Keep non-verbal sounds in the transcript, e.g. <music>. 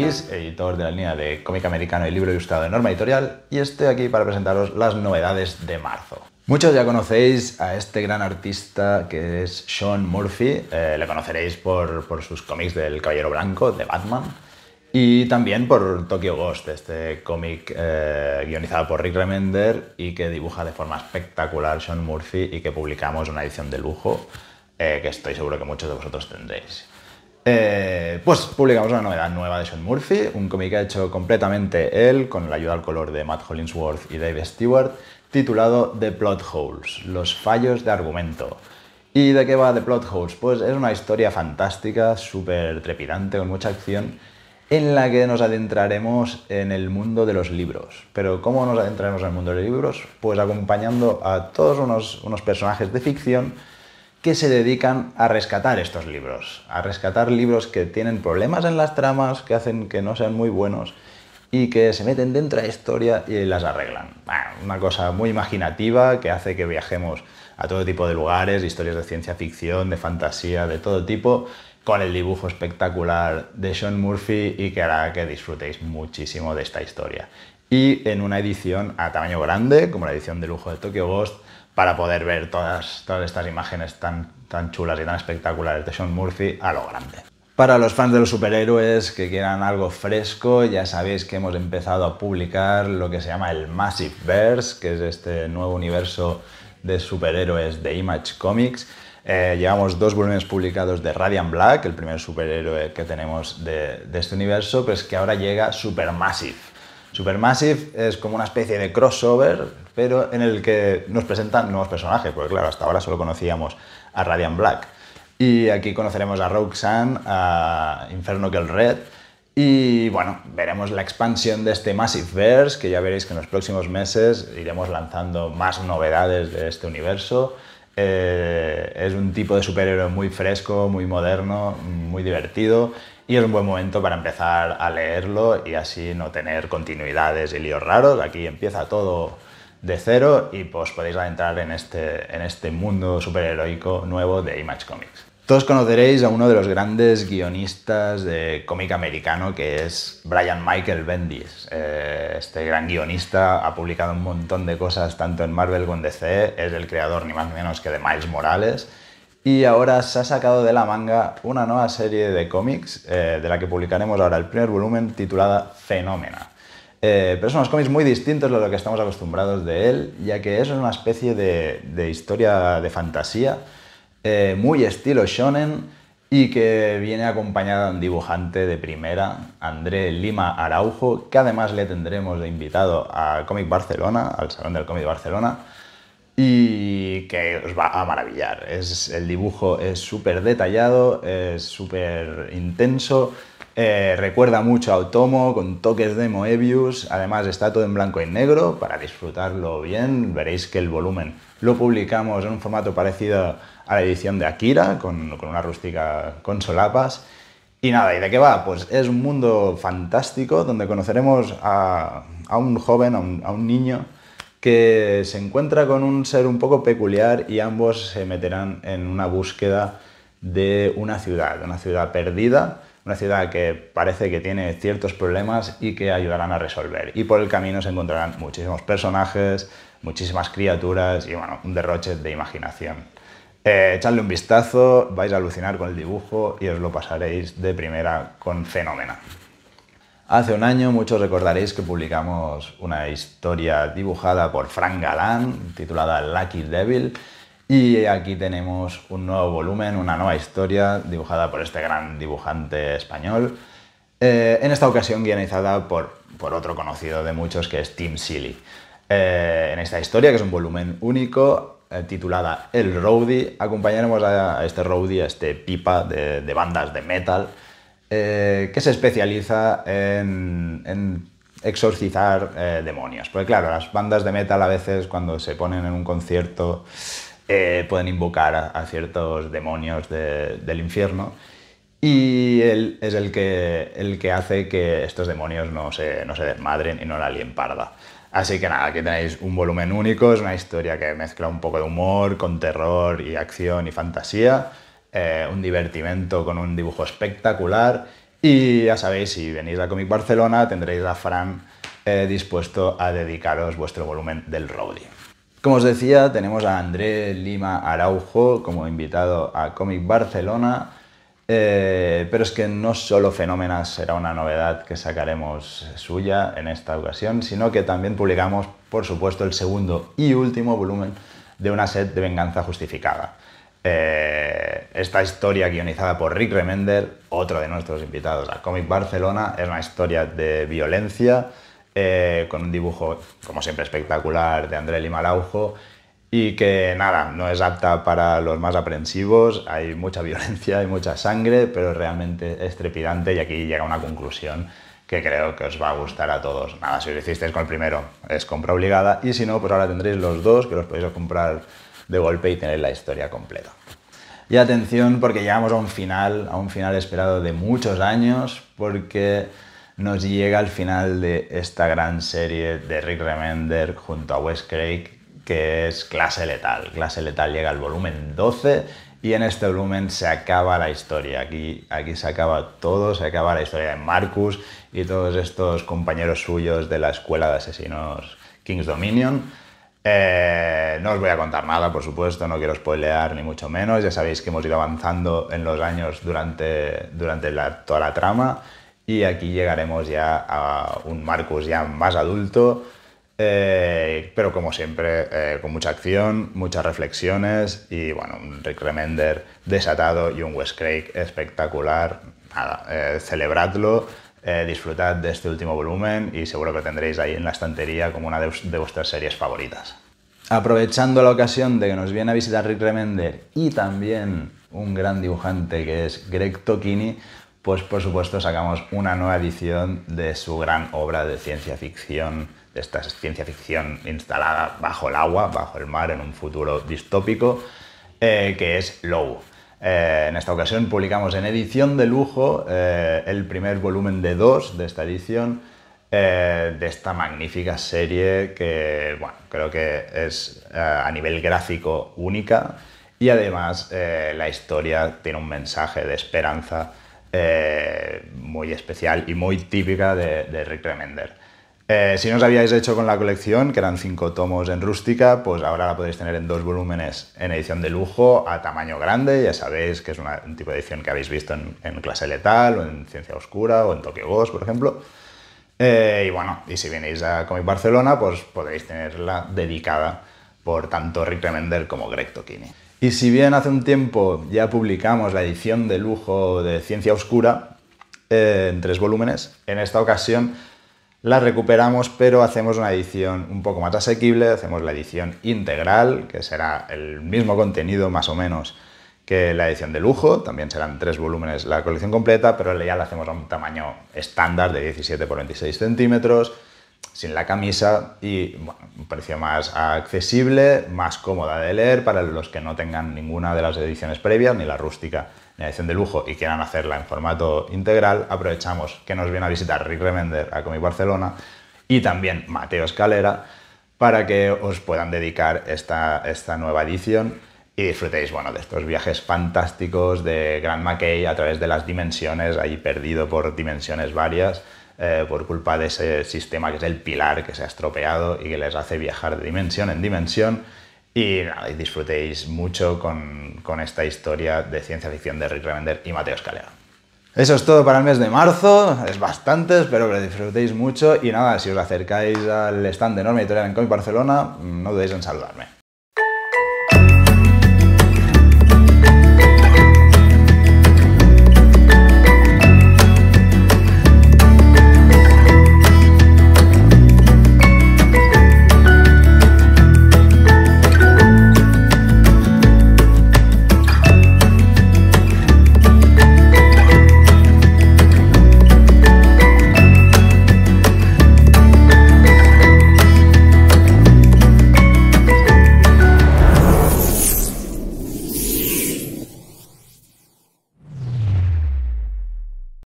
editor de la línea de cómic americano y libro ilustrado de Norma Editorial, y estoy aquí para presentaros las novedades de marzo. Muchos ya conocéis a este gran artista que es Sean Murphy, eh, le conoceréis por, sus cómics del Caballero Blanco, de Batman, y también por Tokyo Ghost, este cómic eh, guionizado por Rick Remender y que dibuja de forma espectacular Sean Murphy y que publicamos una edición de lujo eh, que estoy seguro que muchos de vosotros tendréis. Eh, pues publicamos una novedad nueva de Sean Murphy, un cómic que ha hecho completamente él, con la ayuda al color de Matt Hollingsworth y Dave Stewart, titulado The Plot Holes, los fallos de argumento. ¿Y de qué va The Plot Holes? Pues es una historia fantástica, súper trepidante, con mucha acción, en la que nos adentraremos en el mundo de los libros. Pero ¿cómo nos adentraremos en el mundo de los libros? Pues acompañando a todos unos, unos personajes de ficción que se dedican a rescatar estos libros, a rescatar libros que tienen problemas en las tramas, que hacen que no sean muy buenos y que se meten dentro de la historia y las arreglan. una cosa muy imaginativa que hace que viajemos a todo tipo de lugares, historias de ciencia ficción, de fantasía, de todo tipo, con el dibujo espectacular de Sean Murphy y que hará que disfrutéis muchísimo de esta historia. Y en una edición a tamaño grande, como la edición de lujo de Tokyo Ghost, para poder ver todas, todas estas imágenes tan, tan chulas y tan espectaculares de Sean Murphy a lo grande. Para los fans de los superhéroes que quieran algo fresco, ya sabéis que hemos empezado a publicar lo que se llama el Massive Verse, que es este nuevo universo de superhéroes de Image Comics. Eh, llevamos dos volúmenes publicados de Radiant Black, el primer superhéroe que tenemos de, de este universo, pero es que ahora llega Supermassive Supermassive es como una especie de crossover, pero en el que nos presentan nuevos personajes, porque claro, hasta ahora solo conocíamos a Radiant Black. Y aquí conoceremos a Rogue Sun, a Inferno Kill Red, y bueno, veremos la expansión de este Massive Verse, que ya veréis que en los próximos meses iremos lanzando más novedades de este universo. Eh, es un tipo de superhéroe muy fresco, muy moderno, muy divertido y es un buen momento para empezar a leerlo y así no tener continuidades y líos raros. Aquí empieza todo de cero y pues podéis adentrar en este, en este mundo superheroico nuevo de Image Comics. Todos conoceréis a uno de los grandes guionistas de cómic americano que es Brian Michael Bendis. Eh, este gran guionista ha publicado un montón de cosas tanto en Marvel como en DC, es el creador ni más ni menos que de Miles Morales y ahora se ha sacado de la manga una nueva serie de cómics, eh, de la que publicaremos ahora el primer volumen, titulada Fenómena. Eh, pero son unos cómics muy distintos de lo que estamos acostumbrados de él, ya que es una especie de, historia de fantasía, eh, muy estilo shonen, y que viene acompañada de un dibujante de primera, André Lima Araujo, que además le tendremos de invitado a Comic Barcelona, al Salón del Cómic Barcelona, y que os va a maravillar. el dibujo es súper detallado, es súper intenso, eh, recuerda mucho a Otomo con toques de Moebius, además está todo en blanco y negro para disfrutarlo bien, veréis que el volumen lo publicamos en un formato parecido a la edición de Akira, con, una rústica con solapas. Y nada, ¿y de qué va? Pues es un mundo fantástico donde conoceremos a, un joven, a un niño, que se encuentra con un ser un poco peculiar y ambos se meterán en una búsqueda de una ciudad, una ciudad perdida, una ciudad que parece que tiene ciertos problemas y que ayudarán a resolver. Y por el camino se encontrarán muchísimos personajes, muchísimas criaturas y bueno, un derroche de imaginación. Eh, echadle un vistazo, vais a alucinar con el dibujo y os lo pasaréis de primera con fenómena. Hace un año muchos recordaréis que publicamos una historia dibujada por Frank Galán titulada Lucky Devil y aquí tenemos un nuevo volumen, una nueva historia dibujada por este gran dibujante español, eh, en esta ocasión guionizada por, otro conocido de muchos que es Tim Seeley. Eh, en esta historia, que es un volumen único, eh, titulada El rowdy acompañaremos a, este roadie, a este pipa de bandas de metal, eh, que se especializa en, exorcizar eh, demonios. Porque claro, las bandas de metal a veces cuando se ponen en un concierto eh, pueden invocar a, ciertos demonios del infierno y él es el que, hace que estos demonios no se, no se desmadren y no la lien parda. Así que nada, aquí tenéis un volumen único, es una historia que mezcla un poco de humor con terror y acción y fantasía eh, un divertimento con un dibujo espectacular. Y ya sabéis, si venís a Comic Barcelona, tendréis a Fran eh, dispuesto a dedicaros vuestro volumen del roadie. Como os decía, tenemos a André Lima Araujo como invitado a Comic Barcelona. Eh, pero es que no solo Fenómenas será una novedad que sacaremos suya en esta ocasión, sino que también publicamos, por supuesto, el segundo y último volumen de una set de Venganza Justificada. Eh, esta historia guionizada por Rick Remender, otro de nuestros invitados a Comic Barcelona, es una historia de violencia eh, con un dibujo, como siempre, espectacular de André Limalaujo y que nada, no es apta para los más aprensivos, hay mucha <laughs> violencia, y mucha sangre, pero realmente es trepidante y aquí llega una conclusión que creo que os va a gustar a todos. Nada, si lo hicisteis con el primero es compra obligada y si no, pues ahora tendréis los dos que los podéis comprar de golpe y tener la historia completa. Y atención porque llegamos a un final, a un final esperado de muchos años, porque nos llega al final de esta gran serie de Rick Remender junto a Wes Craig, que es Clase Letal. Clase Letal llega al volumen 12 y en este volumen se acaba la historia. Aquí, aquí se acaba todo, se acaba la historia de Marcus y todos estos compañeros suyos de la escuela de asesinos King's Dominion. Eh, no os voy a contar nada, por supuesto, no quiero spoilear ni mucho menos. Ya sabéis que hemos ido avanzando en los años durante, durante la, toda la trama y aquí llegaremos ya a un Marcus ya más adulto, eh, pero como siempre eh, con mucha acción, muchas reflexiones y bueno, un Rick Remender desatado y un Wes Craig espectacular. Nada, eh, celebradlo, disfrutad de este último volumen y seguro que tendréis ahí en la estantería como una de vuestras series favoritas aprovechando la ocasión de que nos viene a visitar Rick Remender y también un gran dibujante que es Greg Tocchini, pues por supuesto sacamos una nueva edición de su gran obra de ciencia ficción, de esta ciencia ficción instalada bajo el agua, bajo el mar, en un futuro distópico, eh, que es Low. Eh, en esta ocasión publicamos en edición de lujo eh, el primer volumen de dos de esta edición, eh, de esta magnífica serie que, bueno, creo que es eh, a nivel gráfico única y además eh, la historia tiene un mensaje de esperanza muy especial y muy típica de, Rick Remender. si no os habíais hecho con la colección, que eran cinco tomos en rústica, pues ahora la podéis tener en dos volúmenes en edición de lujo a tamaño grande. Ya sabéis que es un tipo de edición que habéis visto en, Clase Letal o en Ciencia Oscura o en Tokyo Ghost, por ejemplo. Eh, y bueno, y si venís a Comic Barcelona, pues podéis tenerla dedicada por tanto Rick Remender como Greg Tocchini. Y si bien hace un tiempo ya publicamos la edición de lujo de Ciencia Oscura eh, en tres volúmenes, en esta ocasión la recuperamos, pero hacemos una edición un poco más asequible, hacemos la edición integral, que será el mismo contenido más o menos que la edición de lujo, también serán tres volúmenes la colección completa, pero ya la hacemos a un tamaño estándar de 17 por 26 centímetros, sin la camisa y un precio más accesible, más cómoda de leer para los que no tengan ninguna de las ediciones previas, ni la rústica ni la edición de lujo y quieran hacerla en formato integral, aprovechamos que nos viene a visitar Rick Remender a Comic Barcelona y también Mateo Escalera para que os puedan dedicar esta, esta nueva edición y disfrutéis bueno, de estos viajes fantásticos de Grand Mackay a través de las dimensiones, ahí perdido por dimensiones varias, eh, por culpa de ese sistema que es el pilar que se ha estropeado y que les hace viajar de dimensión en dimensión. Y, nada, disfrutéis mucho con, con, esta historia de ciencia ficción de Rick Remender y Mateo Escalera. Eso es todo para el mes de marzo, es bastante, espero que lo disfrutéis mucho y nada, si os acercáis al stand de Norma Editorial en Comic Barcelona, no dudéis en saludarme.